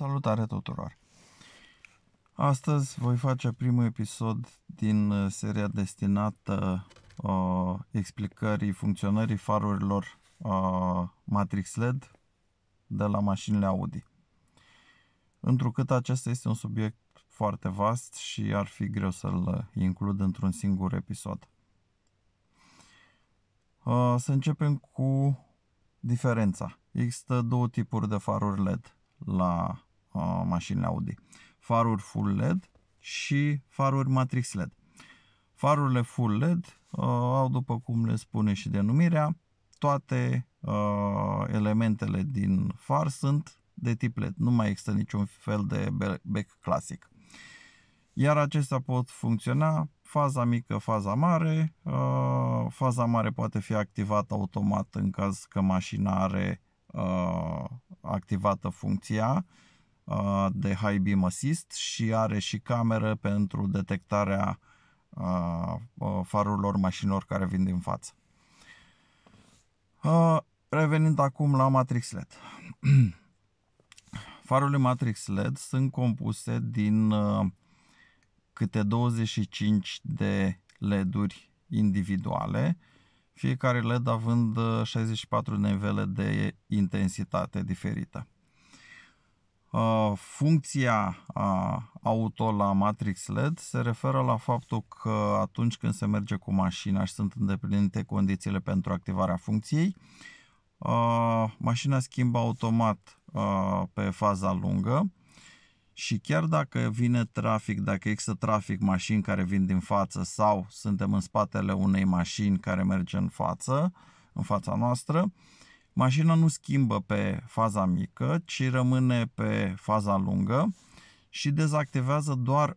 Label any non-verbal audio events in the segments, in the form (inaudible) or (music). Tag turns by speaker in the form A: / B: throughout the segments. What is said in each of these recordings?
A: Salutare tuturor! Astăzi voi face primul episod din uh, seria destinată uh, explicării funcționării farurilor uh, Matrix LED de la mașinile Audi. Întrucât acesta este un subiect foarte vast și ar fi greu să-l uh, includ într-un singur episod. Uh, să începem cu diferența. Există două tipuri de faruri LED la uh, mașinile Audi. Faruri full LED și faruri matrix LED. Farurile full LED uh, au, după cum le spune și denumirea, toate uh, elementele din far sunt de tip LED. Nu mai există niciun fel de bec clasic. Iar acestea pot funcționa faza mică, faza mare. Uh, faza mare poate fi activată automat în caz că mașina are uh, activată funcția Uh, de High Beam Assist și are și cameră pentru detectarea uh, uh, farurilor mașinilor care vin din față. Revenind acum la Matrix LED. (clears throat) Farurile Matrix LED sunt compuse din câte 25 de LED-uri individuale, fiecare LED având 64 nivele de intensitate diferită. Uh, funcția uh, auto la Matrix LED se referă la faptul că atunci când se merge cu mașina și sunt îndeplinite condițiile pentru activarea funcției, uh, mașina schimbă automat pe faza lungă și chiar dacă vine trafic, dacă există trafic, mașini care vin din față sau suntem în spatele unei mașini care merge în față, în fața noastră, uh, Mașina nu schimbă pe faza mică, ci rămâne pe faza lungă și dezactivează doar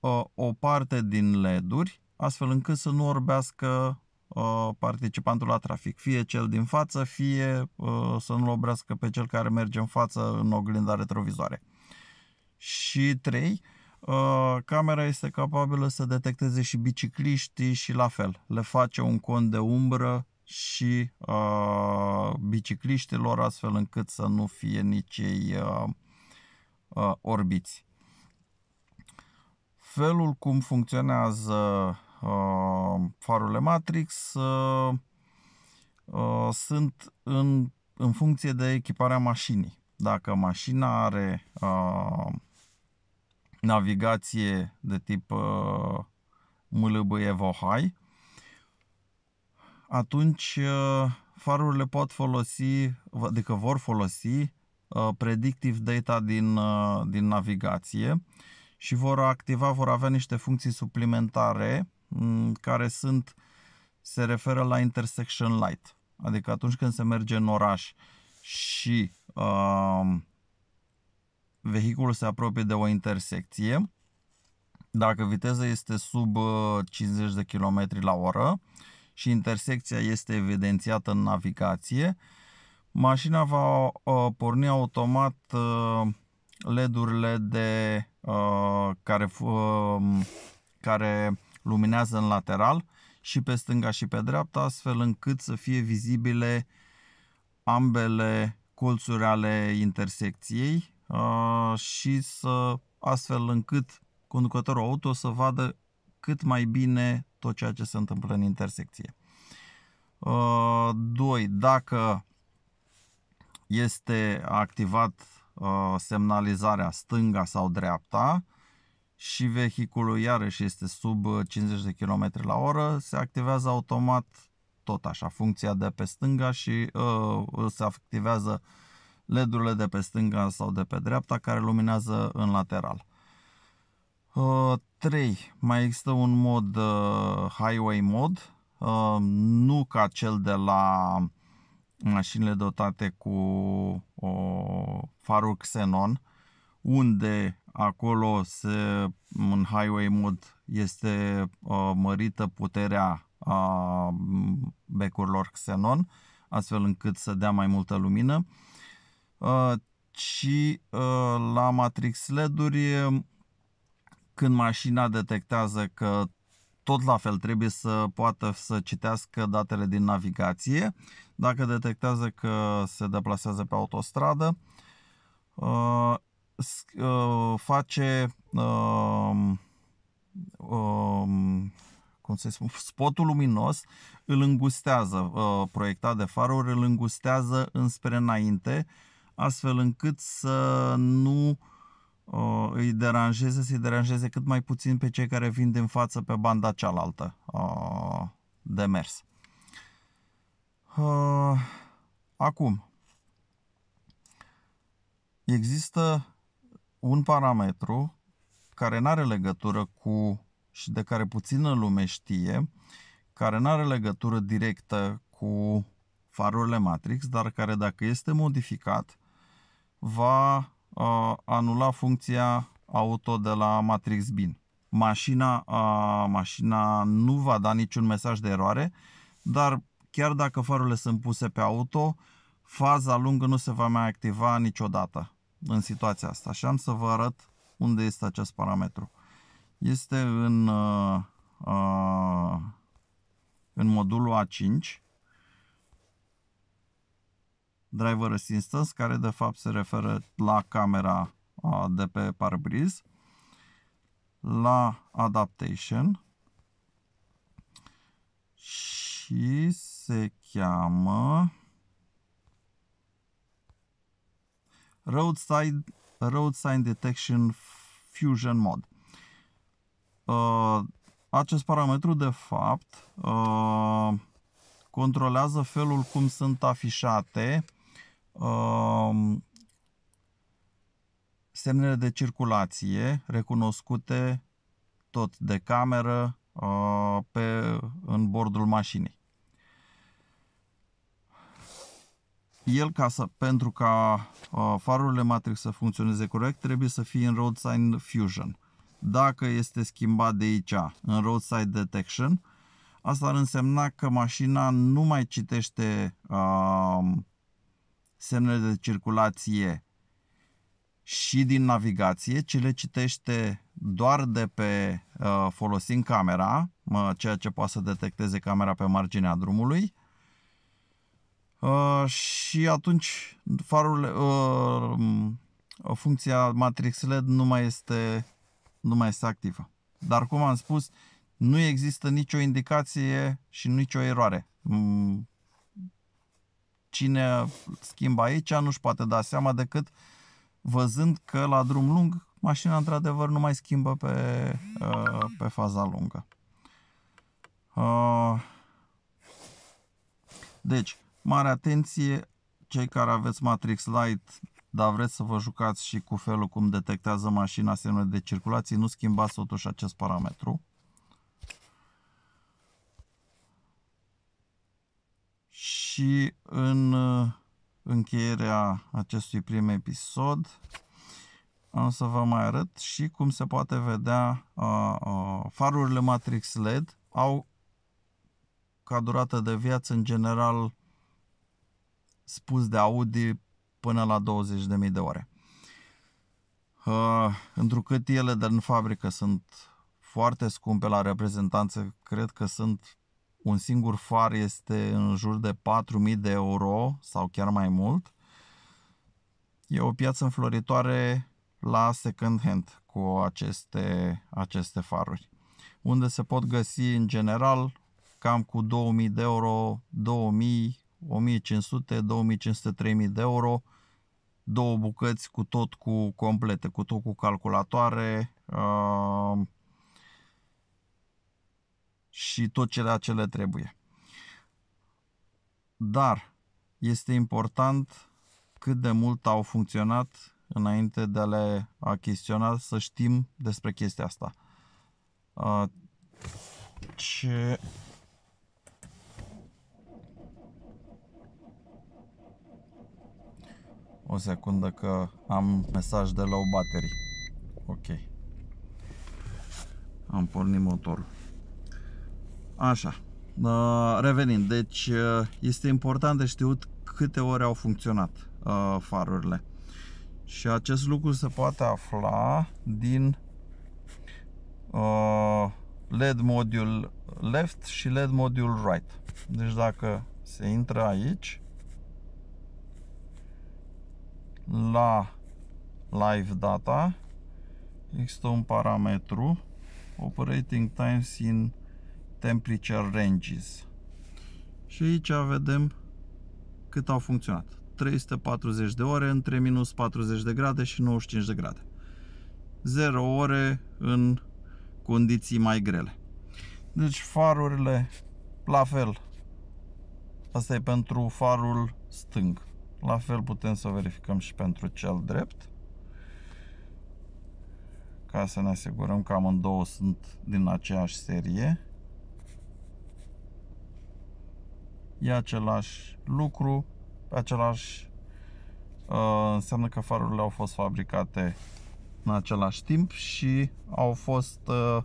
A: uh, o parte din LED-uri, astfel încât să nu orbească uh, participantul la trafic, fie cel din față, fie uh, să nu obrească pe cel care merge în față în oglinda retrovizoare. Și 3. Uh, camera este capabilă să detecteze și bicicliștii și la fel, le face un cont de umbră și uh, bicicliștilor, astfel încât să nu fie nici ei uh, uh, orbiți. Felul cum funcționează uh, farurile Matrix uh, uh, sunt în, în funcție de echiparea mașinii. Dacă mașina are uh, navigație de tip uh, MLB Evo High, atunci uh, farurile pot folosi, adică vor folosi uh, predictive data din, uh, din navigație și vor activa, vor avea niște funcții suplimentare mm, care sunt se referă la intersection light. Adică atunci când se merge în oraș și uh, vehiculul se apropie de o intersecție, dacă viteza este sub 50 de km la oră, uh, și intersecția este evidențiată în navigație, mașina va uh, porni automat uh, LED-urile de, uh, care, um, care luminează în lateral și pe stânga și pe dreapta, astfel încât să fie vizibile ambele colțuri ale intersecției și să astfel încât conducătorul auto să vadă cât mai bine tot ceea ce se întâmplă în intersecție. 2. Uh, dacă este activat uh, semnalizarea stânga sau dreapta și vehiculul iarăși este sub 50 uh, de km la oră, se activează automat tot așa, funcția de pe stânga și uh, se activează LED-urile de pe stânga sau de pe dreapta care luminează în lateral. Uh, 3. Mai există un mod uh, highway mod, uh, nu ca cel de la mașinile dotate cu o farul xenon, unde acolo se, în highway mod este uh, mărită puterea uh, becurilor xenon, astfel încât să dea mai multă lumină. Uh, și uh, la matrix LED-uri când mașina detectează că tot la fel trebuie să poată să citească datele din navigație. Dacă detectează că se deplasează pe autostradă, uh, uh, face uh, um, cum se spun, spotul luminos îl îngustează, proiectat de faruri, îl îngustează înspre înainte, astfel încât să nu uh, îi deranjeze, să-i deranjeze cât mai puțin pe cei care vin din față pe banda cealaltă de mers. Acum, există un parametru care nu are legătură cu și de care puțină lume știe, care nu are legătură directă cu farurile Matrix, dar care dacă este modificat va a anula funcția auto de la Matrix Bin. Mașina, a, mașina nu va da niciun mesaj de eroare, dar chiar dacă farurile sunt puse pe auto, faza lungă nu se va mai activa niciodată în situația asta. Și am să vă arăt unde este acest parametru. Este în, a, a, în modulul A5 driver assistance, care de fapt se referă la camera de pe parbriz, la adaptation și se cheamă Roadside, Roadside Detection Fusion Mod. Acest parametru, de fapt, controlează felul cum sunt afișate Um, semnele de circulație recunoscute tot de cameră uh, pe, în bordul mașinii. El, ca să, pentru ca uh, farurile Matrix să funcționeze corect, trebuie să fie în roadside Fusion. Dacă este schimbat de aici în roadside Detection, asta ar însemna că mașina nu mai citește uh, semnele de circulație și din navigație, ci le citește doar de pe uh, folosind camera, ceea ce poate să detecteze camera pe marginea drumului. Uh, și atunci farul, uh, mm, funcția Matrix LED nu mai, este, nu mai este activă. Dar cum am spus, nu există nicio indicație și nicio eroare. Mm cine schimbă aici nu-și poate da seama decât văzând că la drum lung mașina într-adevăr nu mai schimbă pe, uh, pe faza lungă. Uh, deci, mare atenție cei care aveți Matrix Light, dar vreți să vă jucați și cu felul cum detectează mașina semnele de circulație, nu schimbați totuși acest parametru. și în uh, încheierea acestui prim episod am să vă mai arăt și cum se poate vedea uh, uh, farurile Matrix LED au ca durată de viață în general spus de Audi până la 20.000 de ore. Uh, întrucât ele de în fabrică sunt foarte scumpe la reprezentanță, cred că sunt un singur far este în jur de 4.000 de euro sau chiar mai mult. E o piață înfloritoare la second hand cu aceste, aceste faruri, unde se pot găsi în general cam cu 2000 de euro, 2000, 1500, 2500, 3000 de euro, două bucăți cu tot cu complete, cu tot cu calculatoare, uh, și tot ceea ce le trebuie. Dar este important cât de mult au funcționat înainte de a le achiziționa să știm despre chestia asta. Ce O secundă că am mesaj de la o baterie. Ok. Am pornit motorul. Așa, uh, revenind, deci uh, este important de știut câte ore au funcționat uh, farurile. Și acest lucru se poate afla din LED modul left și LED modul right. Deci dacă se intră aici la live data există un parametru operating times in temperature ranges. Și aici vedem cât au funcționat. 340 de ore între minus 40 de grade și 95 de grade. 0 ore în condiții mai grele. Deci farurile, la fel, asta e pentru farul stâng. La fel putem să verificăm și pentru cel drept. Ca să ne asigurăm că amândouă sunt din aceeași serie. e același lucru, același uh, înseamnă că farurile au fost fabricate în același timp și au fost uh,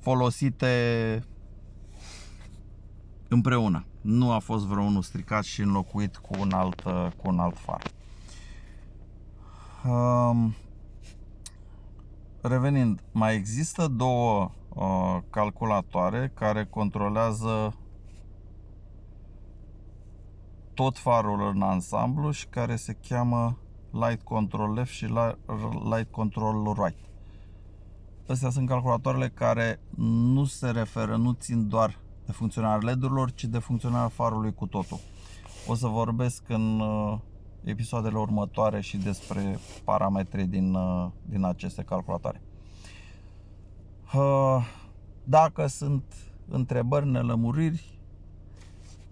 A: folosite împreună. Nu a fost vreunul stricat și înlocuit cu un alt, uh, cu un alt far. Um, revenind, mai există două uh, calculatoare care controlează tot farul în ansamblu și care se cheamă Light Control Left și Light Control Right. Astea sunt calculatoarele care nu se referă, nu țin doar de funcționarea LED-urilor, ci de funcționarea farului cu totul. O să vorbesc în uh, episoadele următoare și despre parametri din, uh, din aceste calculatoare. Uh, dacă sunt întrebări, nelămuriri,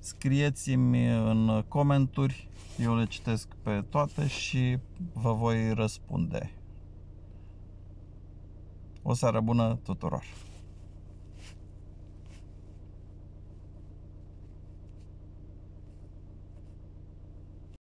A: Scrieți-mi în comenturi, eu le citesc pe toate și vă voi răspunde. O seară bună tuturor!